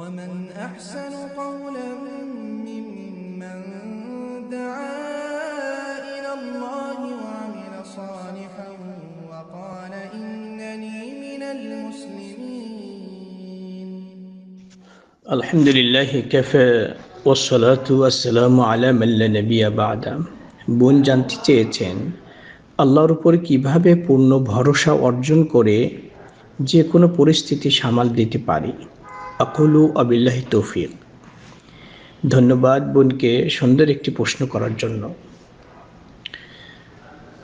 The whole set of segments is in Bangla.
ومن أحسن قولا ممن دعا إلى الله وعمل صالحا وقال إنني من المسلمين الحمد لله كفى والصلاة والسلام على من لا نبي بعده বোন জানতে চেয়েছেন আল্লাহর উপর কিভাবে পূর্ণ ভরসা অর্জন করে যে কোনো পরিস্থিতি সামাল দিতে পারি আকুলু আবিল্লাহি তৌফিক ধন্যবাদ বোনকে সুন্দর একটি প্রশ্ন করার জন্য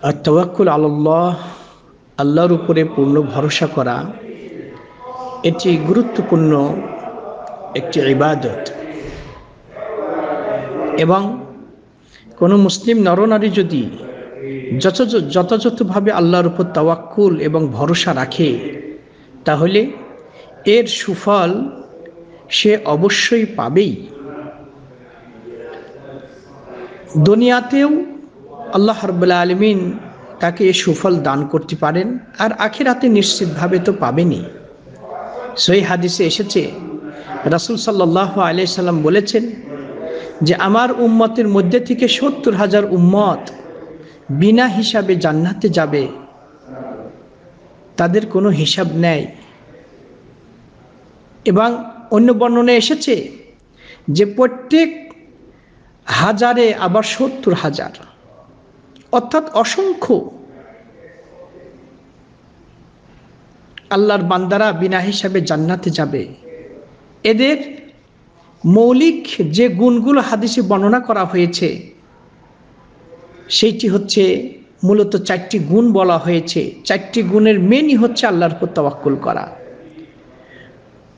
আর তবাক্কুল আল্লাহ আল্লাহর উপরে পূর্ণ ভরসা করা এটি গুরুত্বপূর্ণ একটি ইবাদত এবং কোনো মুসলিম নরনারী যদি যথাযথভাবে আল্লাহর উপর তাওয়াক্কুল এবং ভরসা রাখে তাহলে এর সুফল সে অবশ্যই পাবেই দুনিয়াতেও আল্লাহ রবাল্লা আলমিন তাকে এ সুফল দান করতে পারেন আর আখেরাতে নিশ্চিতভাবে তো পাবেনি সেই হাদিসে এসেছে রাসুল সাল্লাহ আলাইসাল্লাম বলেছেন যে আমার উম্মতের মধ্যে থেকে সত্তর হাজার উম্মত বিনা হিসাবে জান্নাতে যাবে তাদের কোনো হিসাব নেয় এবং অন্য বর্ণনে এসেছে যে প্রত্যেক হাজারে আবার সত্তর হাজার অর্থাৎ অসংখ্য আল্লাহর বান্দারা বিনা হিসাবে জান্নাতে যাবে এদের মৌলিক যে গুণগুলো হাদিসে বর্ণনা করা হয়েছে সেইটি হচ্ছে মূলত চারটি গুণ বলা হয়েছে চারটি গুণের মেনই হচ্ছে আল্লাহর উপর করা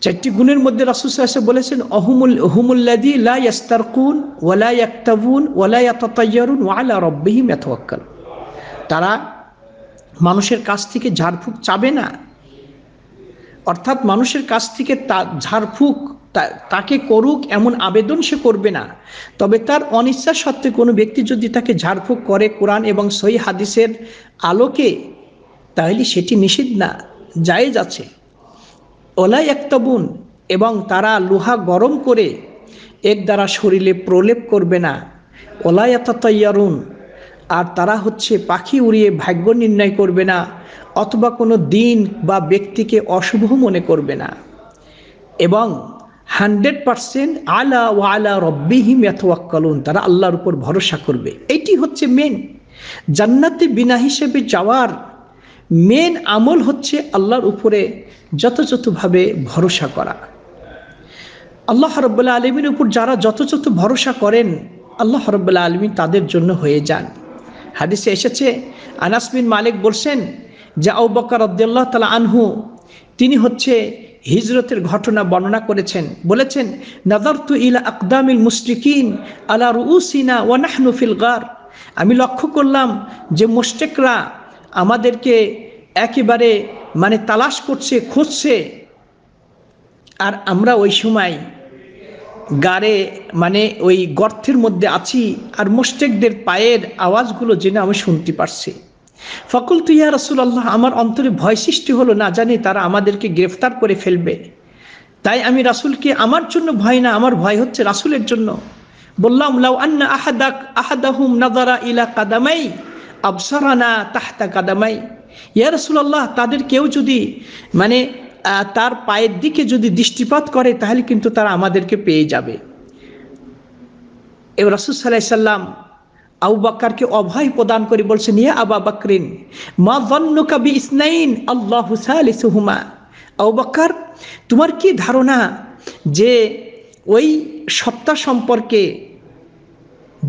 চারটি গুণের মধ্যে রাসুল সাহেব বলেছেন অহমুল হুমুল্লাদি লা ইয়াস্তারকুন ওয়ালা একতাবুন ওয়ালা ইয়াতাতাইয়ারুন ওয়ালা রব্বিহিম ইয়াতাওয়াক্কাল তারা মানুষের কাছ থেকে ঝাড়ফুঁক চাবে না অর্থাৎ মানুষের কাছ থেকে তা ঝাড়ফুঁক তাকে করুক এমন আবেদন সে করবে না তবে তার অনিচ্ছা সত্ত্বে কোনো ব্যক্তি যদি তাকে ঝাড়ফুঁক করে কোরআন এবং সই হাদিসের আলোকে তাহলে সেটি নিষিদ্ধ না যায় যাচ্ছে ওলা একতবুন এবং তারা লোহা গরম করে এক দ্বারা শরীরে প্রলেপ করবে না ওলা এতারুন আর তারা হচ্ছে পাখি উড়িয়ে ভাগ্য নির্ণয় করবে না অথবা কোনো দিন বা ব্যক্তিকে অশুভ মনে করবে না এবং হান্ড্রেড পারসেন্ট আলা ও আলা রব্বিহিম এতওয়াক্কালুন তারা আল্লাহর উপর ভরসা করবে এটি হচ্ছে মেন জান্নাতে বিনা হিসেবে যাওয়ার মেন আমল হচ্ছে আল্লাহর উপরে যথাযথভাবে ভরসা করা আল্লাহ হরবুল্লাহ আলমীর উপর যারা যথাযথ ভরসা করেন আল্লাহ হরবুল্লাহ আলমী তাদের জন্য হয়ে যান হাদিসে এসেছে আনাসমিন মালিক বলছেন যে বকর আব্দুল্লাহ তালা আনহু তিনি হচ্ছে হিজরতের ঘটনা বর্ণনা করেছেন বলেছেন নাদারতু ইলা আকদামিল মুস্টিকিন আলা রুসিনা ওয়ানাহনু ফিলগার আমি লক্ষ্য করলাম যে মুশরিকরা আমাদেরকে একেবারে মানে তালাশ করছে খুঁজছে আর আমরা ওই সময় গাড়ে মানে ওই গর্তের মধ্যে আছি আর মোস্টেকদের পায়ের আওয়াজগুলো জেনে আমি শুনতে পারছি ফকুল তুইয়া রসুল্লাহ আমার অন্তরে ভয় সৃষ্টি হলো না জানি তারা আমাদেরকে গ্রেফতার করে ফেলবে তাই আমি রাসুলকে আমার জন্য ভয় না আমার ভয় হচ্ছে রাসুলের জন্য বললাম লাউ আন্না আহাদাক আহাদাহুম নাদারা ইলা কাদামাই আবসারানা তাহতা কাদামাই ইয়া রসুল্লাহ তাদের কেউ যদি মানে তার পায়ের দিকে যদি দৃষ্টিপাত করে তাহলে কিন্তু তারা আমাদেরকে পেয়ে যাবে এ রসুল সাল্লাহ সাল্লাম আবু বাক্কারকে অভয় প্রদান করে বলছেন ইয়া আবা বাকরিন মা জন্নুকা কবি ইসনাইন আল্লাহ হুসালিসুহুমা আবু বাক্কার তোমার কি ধারণা যে ওই সত্তা সম্পর্কে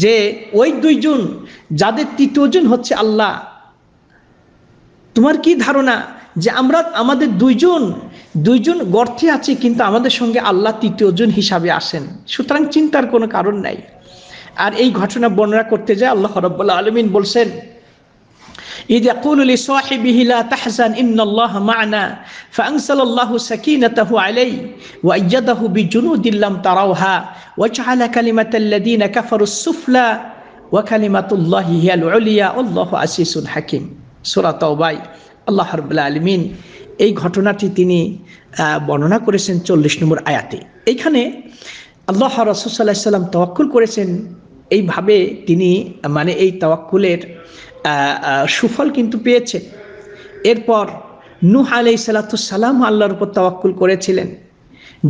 যে ওই দুইজন যাদের তৃতীয়জন হচ্ছে আল্লাহ তোমার কি ধারণা যে আমরা আমাদের দুইজন দুইজন গর্থে আছে কিন্তু আমাদের সঙ্গে আল্লাহ তৃতীয়জন হিসাবে আসেন সুতরাং চিন্তার কোনো কারণ নাই আর এই ঘটনা বর্ণনা করতে যায় আল্লাহ রব্বুল্লা আলমিন বলছেন إذ يقول لصاحبه لا تحزن إن الله معنا فأنزل الله سكينته عليه وأيده بجنود لم تروها وجعل كلمة الذين كفروا السفلى وكلمة الله هي العليا والله عزيز حكيم سورة توباي আল্লাহ রবুল্লা আলমিন এই ঘটনাটি তিনি বর্ণনা করেছেন চল্লিশ নম্বর আয়াতে এইখানে আল্লাহ রসুল্লাহ সাল্লাম তওয়াক্কুল করেছেন এইভাবে তিনি মানে এই তওয়াক্কুলের সুফল কিন্তু পেয়েছে এরপর নুহ আলাই সালাতুসাল্লাম আল্লাহর উপর তাওয়াক্কুল করেছিলেন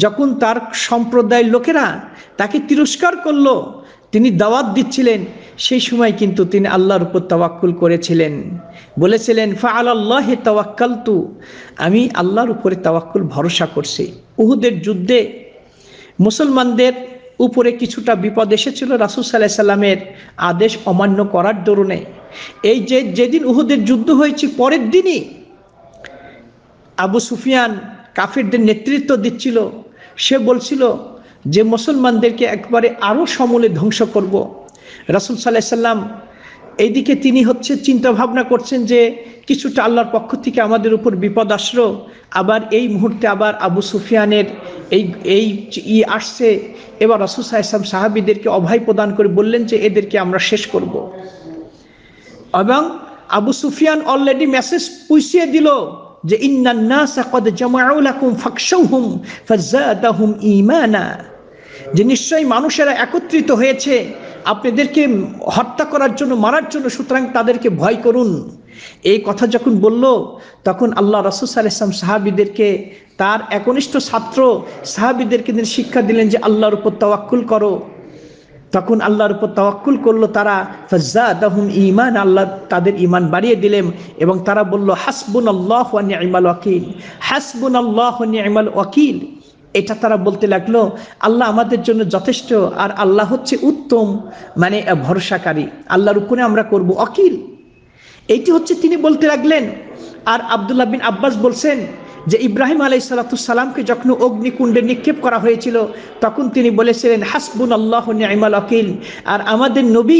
যখন তার সম্প্রদায়ের লোকেরা তাকে তিরস্কার করল তিনি দাওয়াত দিচ্ছিলেন সেই সময় কিন্তু তিনি আল্লাহর উপর তাওয়াক্কুল করেছিলেন বলেছিলেন ফা আল্লাহে তু আমি আল্লাহর উপরে তাওয়াক্কুল ভরসা করছি উহুদের যুদ্ধে মুসলমানদের উপরে কিছুটা বিপদ এসেছিল রাসুল সাল্লাহ সাল্লামের আদেশ অমান্য করার দরুনে এই যে যেদিন উহুদের যুদ্ধ হয়েছে পরের দিনই আবু সুফিয়ান কাফিরদের নেতৃত্ব দিচ্ছিল সে বলছিল যে মুসলমানদেরকে একবারে আরও সমূলে ধ্বংস করব রাসুল সাল্লাহ সাল্লাম এইদিকে তিনি হচ্ছে চিন্তা ভাবনা করছেন যে কিছুটা আল্লাহর পক্ষ থেকে আমাদের উপর বিপদ আসলো আবার এই মুহূর্তে আবার আবু সুফিয়ানের এই এই ই আসছে এবার রাসুল সাহেব সাহাবিদেরকে অভয় প্রদান করে বললেন যে এদেরকে আমরা শেষ করব। এবং আবু সুফিয়ান অলরেডি মেসেজ পুষিয়ে দিল যে যে নিশ্চয়ই মানুষেরা একত্রিত হয়েছে আপনাদেরকে হত্যা করার জন্য মারার জন্য সুতরাং তাদেরকে ভয় করুন এই কথা যখন বলল তখন আল্লাহ রসুল সাল্লাম সাহাবিদেরকে তার একনিষ্ঠ ছাত্র সাহাবিদেরকে তিনি শিক্ষা দিলেন যে আল্লাহর উপর তাওয়াক্কুল করো তখন আল্লাহর উপর তওয়াক্কুল করলো তারা ফজ্জা ঈমান আল্লাহ তাদের ঈমান বাড়িয়ে দিলেন এবং তারা বলল হাসবুন ওয়া নিয়মাল ওয়াকিল হাসবুন আল্লাহ নিয়মাল ওয়াকিল এটা তারা বলতে লাগলো আল্লাহ আমাদের জন্য যথেষ্ট আর আল্লাহ হচ্ছে উত্তম মানে ভরসাকারী আল্লাহর উপরে আমরা করব অকিল এইটি হচ্ছে তিনি বলতে লাগলেন আর আবদুল্লাহ বিন আব্বাস বলছেন যে ইব্রাহিম আলাই সালাতুসাল্লামকে যখন অগ্নিকুণ্ডে নিক্ষেপ করা হয়েছিল তখন তিনি বলেছিলেন হাসবুন আল্লাহ নিয়াইমাল আকিল আর আমাদের নবী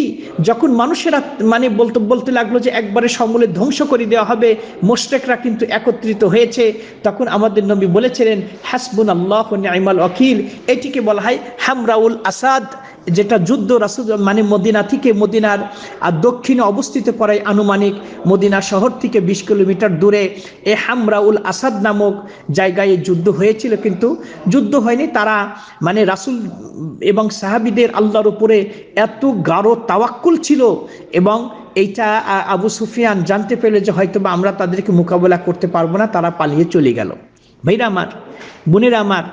যখন মানুষেরা মানে বলতে বলতে লাগলো যে একবারে সমূলে ধ্বংস করে দেওয়া হবে মোস্টেকরা কিন্তু একত্রিত হয়েছে তখন আমাদের নবী বলেছিলেন হাসবুন আল্লাহ নিয়াইমাল আকিল এটিকে বলা হয় হামরাউল আসাদ যেটা যুদ্ধ রাসুল মানে মদিনা থেকে মদিনার দক্ষিণে অবস্থিত পড়ায় আনুমানিক মদিনা শহর থেকে বিশ কিলোমিটার দূরে এ হামরাউল আসাদ নামক জায়গায় যুদ্ধ হয়েছিল কিন্তু যুদ্ধ হয়নি তারা মানে রাসুল এবং সাহাবিদের আল্লাহর উপরে এত গাঢ় তাওয়াক্কুল ছিল এবং এইটা আবু সুফিয়ান জানতে পেলে যে হয়তো বা আমরা তাদেরকে মোকাবেলা করতে পারবো না তারা পালিয়ে চলে গেল ভাইরা আমার বোনেরা আমার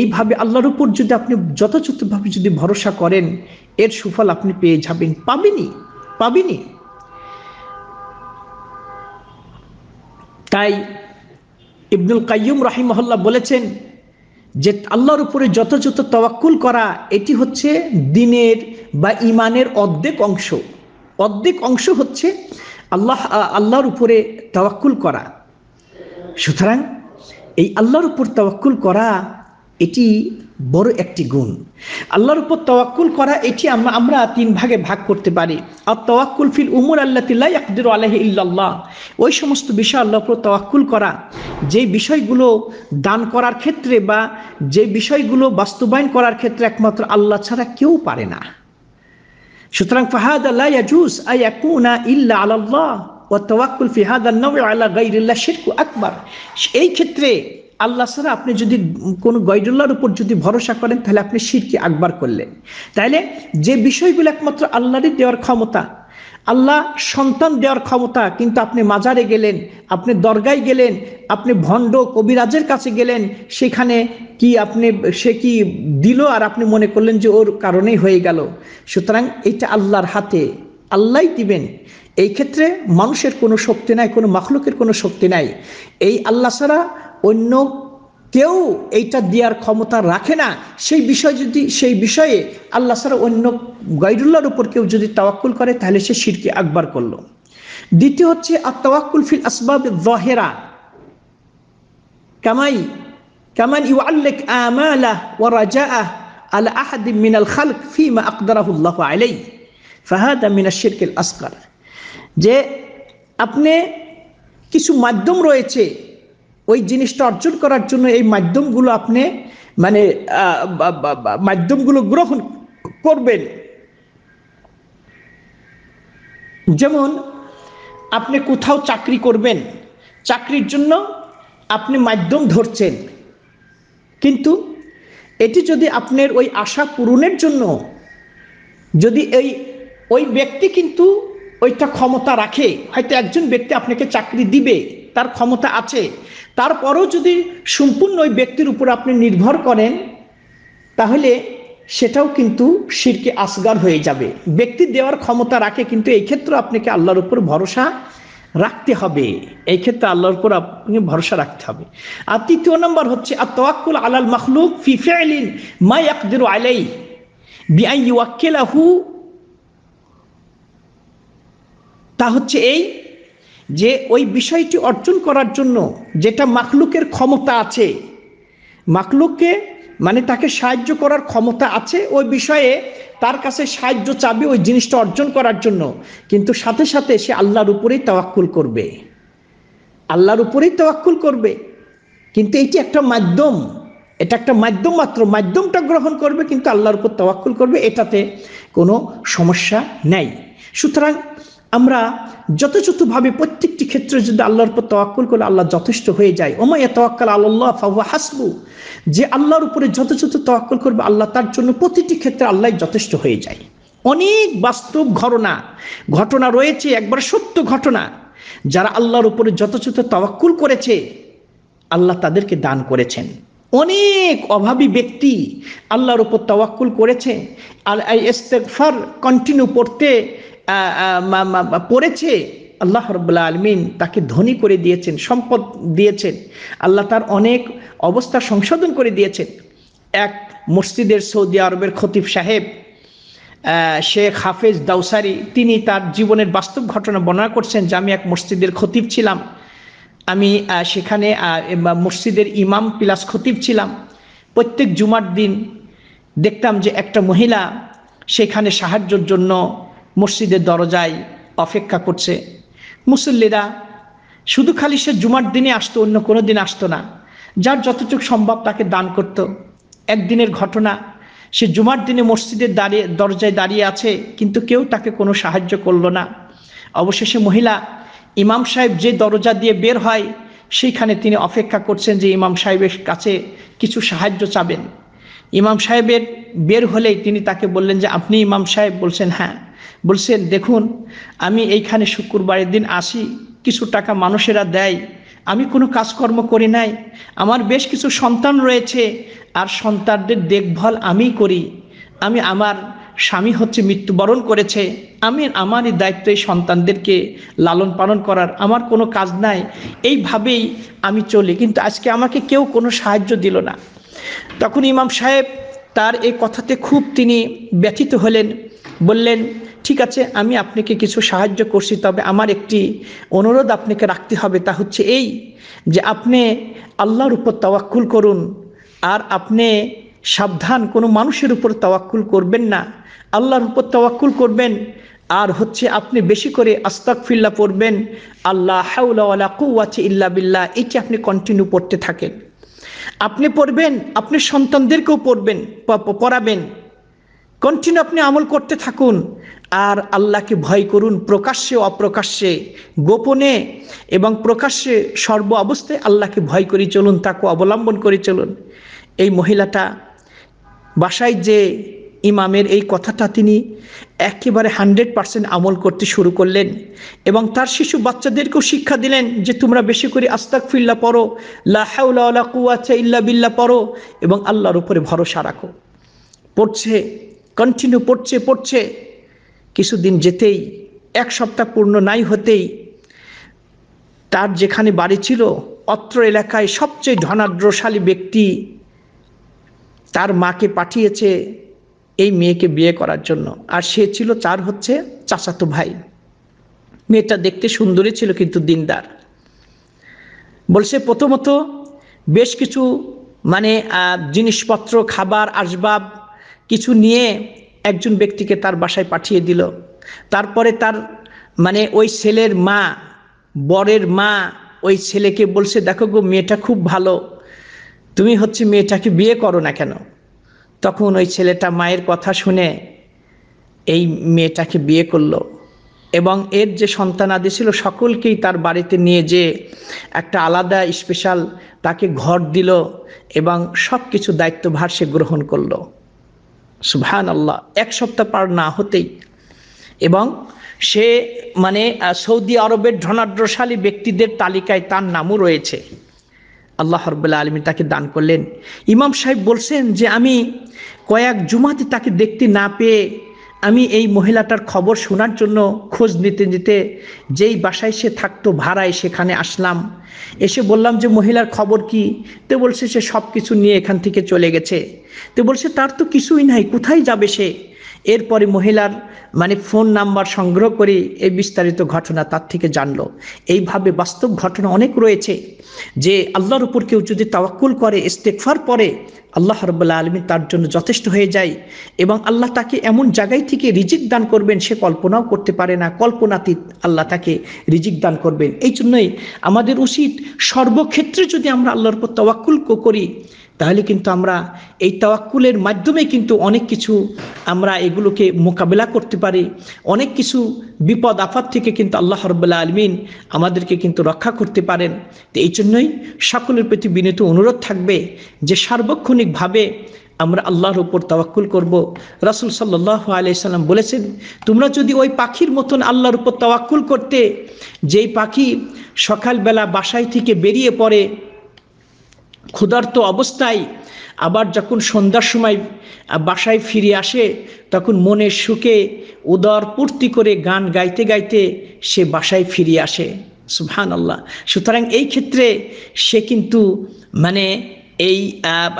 এইভাবে আল্লাহর উপর যদি আপনি যথাযথভাবে যদি ভরসা করেন এর সুফল আপনি পেয়ে যাবেন পাবেনি পাবেনি তাই ইবনুল কাইম রাহিমহল্লা বলেছেন যে আল্লাহর উপরে যথাযথ তওয়াক্কুল করা এটি হচ্ছে দিনের বা ইমানের অর্ধেক অংশ অর্ধেক অংশ হচ্ছে আল্লাহ আল্লাহর উপরে তওয়াক্কুল করা সুতরাং এই আল্লাহর উপর তওয়াক্কুল করা এটি বড় একটি গুণ আল্লাহর উপর তওয়াক্কুল করা এটি আমরা তিন ভাগে ভাগ করতে পারি আর তওয়াক্কুল ফিল উমর আল্লাহ তিল্লা ইয়াকদির আল্লাহ ইল্লাল্লাহ ওই সমস্ত বিষয় আল্লাহর উপর তওয়াক্কুল করা যে বিষয়গুলো দান করার ক্ষেত্রে বা যে বিষয়গুলো বাস্তবায়ন করার ক্ষেত্রে একমাত্র আল্লাহ ছাড়া কেউ পারে না সুতরাং ফাহাদ আল্লাহ ইয়াজুস আয়াকুনা ইল্লা আলাল্লাহ ও তওয়াক্কুল ফি হাদা আন-নাউ আলা গায়রিল্লাহ শিরকু আকবার এই ক্ষেত্রে আল্লাহ সারা আপনি যদি কোনো গয়ডুল্লার উপর যদি ভরসা করেন তাহলে আপনি শিরকে আকবার করলেন তাহলে যে বিষয়গুলো একমাত্র আল্লাহরই দেওয়ার ক্ষমতা আল্লাহ সন্তান দেওয়ার ক্ষমতা কিন্তু আপনি মাজারে গেলেন আপনি দরগায় গেলেন আপনি ভণ্ড কবিরাজের কাছে গেলেন সেখানে কি আপনি সে কি দিল আর আপনি মনে করলেন যে ওর কারণেই হয়ে গেল সুতরাং এটা আল্লাহর হাতে আল্লাহ দিবেন এই ক্ষেত্রে মানুষের কোনো শক্তি নাই কোনো মাখলুকের কোনো শক্তি নাই এই আল্লাহ ছাড়া অন্য কেউ এইটা দেওয়ার ক্ষমতা রাখে না সেই বিষয় যদি সেই বিষয়ে আল্লাহ সারা অন্য গাইডুল্লার উপর কেউ যদি তাওয়াক্কুল করে তাহলে সে শিরকে আকবার করল দ্বিতীয় হচ্ছে আর তাওয়াক্কুল ফিল আসবাব জহেরা কামাই কামান ইউ আল্লেক আমালা ওয়া আহ আল আহাদ মিনাল খালক ফিমা আকদারাহুল্লাহ আলাই ফাহাদা মিনা শিরকিল আসকার যে আপনি কিছু মাধ্যম রয়েছে ওই জিনিসটা অর্জন করার জন্য এই মাধ্যমগুলো আপনি মানে মাধ্যমগুলো গ্রহণ করবেন যেমন আপনি কোথাও চাকরি করবেন চাকরির জন্য আপনি মাধ্যম ধরছেন কিন্তু এটি যদি আপনার ওই আশা পূরণের জন্য যদি এই ওই ব্যক্তি কিন্তু ওইটা ক্ষমতা রাখে হয়তো একজন ব্যক্তি আপনাকে চাকরি দিবে তার ক্ষমতা আছে তারপরও যদি সম্পূর্ণ ওই ব্যক্তির উপর আপনি নির্ভর করেন তাহলে সেটাও কিন্তু শিরকে আসগার হয়ে যাবে ব্যক্তি দেওয়ার ক্ষমতা রাখে কিন্তু এই ক্ষেত্রে আপনাকে আল্লাহর উপর ভরসা রাখতে হবে এই ক্ষেত্রে আল্লাহর উপর আপনি ভরসা রাখতে হবে আর তৃতীয় নম্বর হচ্ছে আর তোয়াক্কুল আলাল মখলুক ফিফে মাই আকদির আলাই বিআই ওয়াক্কেলাহু তা হচ্ছে এই যে ওই বিষয়টি অর্জন করার জন্য যেটা মাকলুকের ক্ষমতা আছে মাকলুককে মানে তাকে সাহায্য করার ক্ষমতা আছে ওই বিষয়ে তার কাছে সাহায্য চাবে ওই জিনিসটা অর্জন করার জন্য কিন্তু সাথে সাথে সে আল্লাহর উপরেই তাওয়াক্কুল করবে আল্লাহর উপরেই তাওয়াক্কুল করবে কিন্তু এটি একটা মাধ্যম এটা একটা মাধ্যম মাত্র মাধ্যমটা গ্রহণ করবে কিন্তু আল্লাহর উপর তাওয়াক্কুল করবে এটাতে কোনো সমস্যা নেই সুতরাং আমরা যথাযথভাবে প্রত্যেকটি ক্ষেত্রে যদি আল্লাহর উপর তোয়াক্কল করলে আল্লাহ যথেষ্ট হয়ে যায় ওমাইয়া তোয়াক্কাল আল্লাহ ফাহুয়া হাসবু যে আল্লাহর উপরে যথাযথ তোয়াক্কল করবে আল্লাহ তার জন্য প্রতিটি ক্ষেত্রে আল্লাহ যথেষ্ট হয়ে যায় অনেক বাস্তব ঘটনা ঘটনা রয়েছে একবার সত্য ঘটনা যারা আল্লাহর উপরে যথাযথ তওয়াক্কুল করেছে আল্লাহ তাদেরকে দান করেছেন অনেক অভাবী ব্যক্তি আল্লাহর উপর তাওয়াক্কুল করেছে আর এই কন্টিনিউ পড়তে পড়েছে আল্লাহ রব্লা আলমিন তাকে ধনী করে দিয়েছেন সম্পদ দিয়েছেন আল্লাহ তার অনেক অবস্থা সংশোধন করে দিয়েছেন এক মসজিদের সৌদি আরবের খতিব সাহেব শেখ হাফেজ দাউসারি তিনি তার জীবনের বাস্তব ঘটনা বর্ণনা করছেন যে আমি এক মসজিদের খতিব ছিলাম আমি সেখানে মসজিদের ইমাম প্লাস খতিব ছিলাম প্রত্যেক জুমার দিন দেখতাম যে একটা মহিলা সেখানে সাহায্যর জন্য মসজিদের দরজায় অপেক্ষা করছে মুসল্লিরা শুধু খালি সে জুমার দিনে আসতো অন্য কোনো দিন আসতো না যার যতটুকু সম্ভব তাকে দান করত একদিনের ঘটনা সে জুমার দিনে মসজিদের দাঁড়িয়ে দরজায় দাঁড়িয়ে আছে কিন্তু কেউ তাকে কোনো সাহায্য করলো না অবশেষে মহিলা ইমাম সাহেব যে দরজা দিয়ে বের হয় সেইখানে তিনি অপেক্ষা করছেন যে ইমাম সাহেবের কাছে কিছু সাহায্য চাবেন ইমাম সাহেবের বের হলেই তিনি তাকে বললেন যে আপনি ইমাম সাহেব বলছেন হ্যাঁ বলছেন দেখুন আমি এইখানে শুক্রবারের দিন আসি কিছু টাকা মানুষেরা দেয় আমি কোনো কাজকর্ম করি নাই আমার বেশ কিছু সন্তান রয়েছে আর সন্তানদের দেখভাল আমি করি আমি আমার স্বামী হচ্ছে মৃত্যুবরণ করেছে আমি আমারই দায়িত্ব এই সন্তানদেরকে লালন পালন করার আমার কোনো কাজ নাই এইভাবেই আমি চলি কিন্তু আজকে আমাকে কেউ কোনো সাহায্য দিল না তখন ইমাম সাহেব তার এই কথাতে খুব তিনি ব্যথিত হলেন বললেন ঠিক আছে আমি আপনাকে কিছু সাহায্য করছি তবে আমার একটি অনুরোধ আপনাকে রাখতে হবে তা হচ্ছে এই যে আপনি আল্লাহর উপর তওয়াক্কুল করুন আর আপনি সাবধান কোনো মানুষের উপর তওয়াক্কুল করবেন না আল্লাহর উপর তওয়াক্কুল করবেন আর হচ্ছে আপনি বেশি করে আস্তাক ফিল্লা পড়বেন আল্লাহ হাউলা কুয়াচি ইল্লা বিল্লাহ এটি আপনি কন্টিনিউ পড়তে থাকেন আপনি পড়বেন আপনি সন্তানদেরকেও পড়বেন পড়াবেন কন্টিনিউ আপনি আমল করতে থাকুন আর আল্লাহকে ভয় করুন প্রকাশ্যে অপ্রকাশ্যে গোপনে এবং প্রকাশ্যে সর্ব অবস্থায় আল্লাহকে ভয় করে চলুন তাকে অবলম্বন করে চলুন এই মহিলাটা বাসায় যে ইমামের এই কথাটা তিনি একেবারে হান্ড্রেড পার্সেন্ট আমল করতে শুরু করলেন এবং তার শিশু বাচ্চাদেরকেও শিক্ষা দিলেন যে তোমরা বেশি করে আস্তাক ফিল্লা পড়ো লাহাউলা কুয়াচা ইল্লা বিল্লা পড়ো এবং আল্লাহর উপরে ভরসা রাখো পড়ছে কন্টিনিউ পড়ছে পড়ছে কিছুদিন যেতেই এক সপ্তাহ পূর্ণ নাই হতেই তার যেখানে বাড়ি ছিল অত্র এলাকায় সবচেয়ে ধনাদ্রশালী ব্যক্তি তার মাকে পাঠিয়েছে এই মেয়েকে বিয়ে করার জন্য আর সে ছিল তার হচ্ছে চাচাতো ভাই মেয়েটা দেখতে সুন্দরী ছিল কিন্তু দিনদার বলছে প্রথমত বেশ কিছু মানে জিনিসপত্র খাবার আসবাব কিছু নিয়ে একজন ব্যক্তিকে তার বাসায় পাঠিয়ে দিল তারপরে তার মানে ওই ছেলের মা বরের মা ওই ছেলেকে বলছে দেখো গো মেয়েটা খুব ভালো তুমি হচ্ছে মেয়েটাকে বিয়ে করো না কেন তখন ওই ছেলেটা মায়ের কথা শুনে এই মেয়েটাকে বিয়ে করলো এবং এর যে সন্তানাদি ছিল সকলকেই তার বাড়িতে নিয়ে যে একটা আলাদা স্পেশাল তাকে ঘর দিল এবং সব কিছু দায়িত্বভার সে গ্রহণ করলো সুহান আল্লাহ এক সপ্তাহ পার না হতেই এবং সে মানে সৌদি আরবের ধনাঢ্যশালী ব্যক্তিদের তালিকায় তার নামও রয়েছে আল্লাহ হরবুল্লাহ আলমী তাকে দান করলেন ইমাম সাহেব বলছেন যে আমি কয়েক জুমাতে তাকে দেখতে না পেয়ে আমি এই মহিলাটার খবর শোনার জন্য খোঁজ নিতে নিতে যেই বাসায় সে থাকতো ভাড়ায় সেখানে আসলাম এসে বললাম যে মহিলার খবর কি তো বলছে সে সব কিছু নিয়ে এখান থেকে চলে গেছে তো বলছে তার তো কিছুই নাই কোথায় যাবে সে এরপরে মহিলার মানে ফোন নাম্বার সংগ্রহ করে এই বিস্তারিত ঘটনা তার থেকে জানলো এইভাবে বাস্তব ঘটনা অনেক রয়েছে যে আল্লাহর উপর কেউ যদি তাওয়াক্কুল করে ইস্তেকফার পরে আল্লাহ রব্লা আলমী তার জন্য যথেষ্ট হয়ে যায় এবং আল্লাহ তাকে এমন জায়গায় থেকে রিজিক দান করবেন সে কল্পনাও করতে পারে না কল্পনাতীত আল্লাহ তাকে রিজিক দান করবেন এই জন্যই আমাদের উচিত সর্বক্ষেত্রে যদি আমরা আল্লাহর উপর তাওয়াক্কুল করি তাহলে কিন্তু আমরা এই তাওয়াক্কুলের মাধ্যমে কিন্তু অনেক কিছু আমরা এগুলোকে মোকাবেলা করতে পারি অনেক কিছু বিপদ আফাত থেকে কিন্তু আল্লাহ রবাল্লা আলমিন আমাদেরকে কিন্তু রক্ষা করতে পারেন তো এই জন্যই সকলের প্রতি বিনীত অনুরোধ থাকবে যে সার্বক্ষণিকভাবে আমরা আল্লাহর উপর তাওয়াক্কুল করব রাসুল সাল্লাহ আলাইসাল্লাম বলেছেন তোমরা যদি ওই পাখির মতন আল্লাহর উপর তাওয়াক্কুল করতে যেই পাখি সকালবেলা বাসায় থেকে বেরিয়ে পড়ে ক্ষুধার্ত অবস্থায় আবার যখন সন্ধ্যার সময় বাসায় ফিরে আসে তখন মনের সুখে উদর পূর্তি করে গান গাইতে গাইতে সে বাসায় ফিরে আসে সুহান আল্লাহ সুতরাং এই ক্ষেত্রে সে কিন্তু মানে এই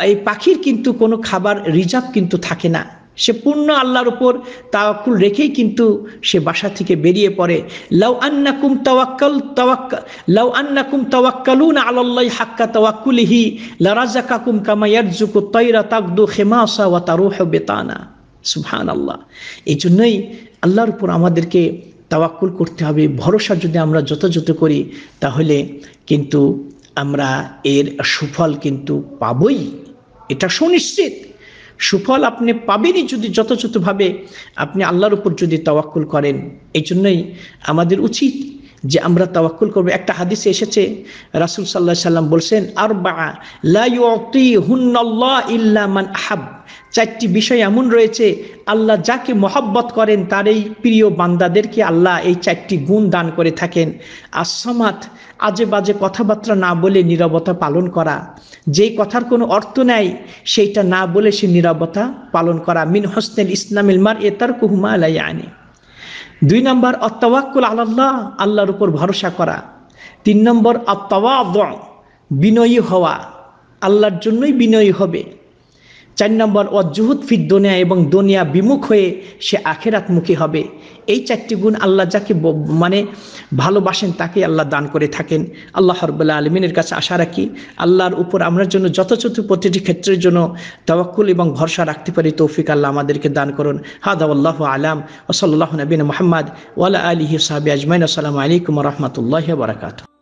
এই পাখির কিন্তু কোনো খাবার রিজার্ভ কিন্তু থাকে না সে পূর্ণ আল্লাহর উপর তাওয়াক্কুল রেখেই কিন্তু সে বাসা থেকে বেরিয়ে পড়ে লাউ আন্নাকুম তাওয়াক্কাল তাওয়াক্কা লাউ আন্নাকুম তাওয়াক্কালুন আলাল্লাহি হাক্কা তাওয়াক্কুলিহি লারাযাকাকুম কামা ইয়ারযুকু তাইরা তাকদু খিমাসা ওয়া তারুহু বিতানা সুবহানাল্লাহ এই জন্যই আল্লাহর উপর আমাদেরকে তাওয়াক্কুল করতে হবে ভরসা যদি আমরা যথাযথ করি তাহলে কিন্তু আমরা এর সুফল কিন্তু পাবই এটা সুনিশ্চিত সুফল আপনি পাবেনই যদি যথাযথভাবে আপনি আল্লাহর উপর যদি তওয়াক্কুল করেন এই জন্যই আমাদের উচিত যে আমরা তাওয়াক্কুল করব একটা হাদিসে এসেছে রাসূল সাল্লাহ সাল্লাম বলছেন আর বা ইল্লা মান আহাব চারটি বিষয় এমন রয়েছে আল্লাহ যাকে মহব্বত করেন তার এই প্রিয় বান্দাদেরকে আল্লাহ এই চারটি গুণ দান করে থাকেন আসমাত আজে বাজে কথাবার্তা না বলে নিরবতা পালন করা যেই কথার কোনো অর্থ নাই সেইটা না বলে সে নিরবতা পালন করা মিন হোসনেল ইসলামিল মার এ তার কুহুমা আলাই আনে দুই নম্বর অত্তাবাক্কুল আল্লাহ আল্লাহর উপর ভরসা করা তিন নম্বর আত্মাওয়া বিনয়ী হওয়া আল্লাহর জন্যই বিনয়ী হবে চার নম্বর অজুহুদ ফির দুনিয়া এবং দুনিয়া বিমুখ হয়ে সে আখেরাত মুখী হবে এই চারটি গুণ আল্লাহ যাকে মানে ভালোবাসেন তাকে আল্লাহ দান করে থাকেন আল্লাহ হরবুল্লাহ আলমিনের কাছে আশা রাখি আল্লাহর উপর আমরা জন্য যথাযথ প্রতিটি ক্ষেত্রের জন্য তবাক্কুল এবং ভরসা রাখতে পারি তৌফিক আল্লাহ আমাদেরকে দান করুন হাদাউল্লাহ আলাম ওসল্লাহ নবীন মোহাম্মদ ওয়ালা আলহি সাহাবি আজমাইন আসসালামু আলাইকুম রহমতুল্লাহ বারাকাতু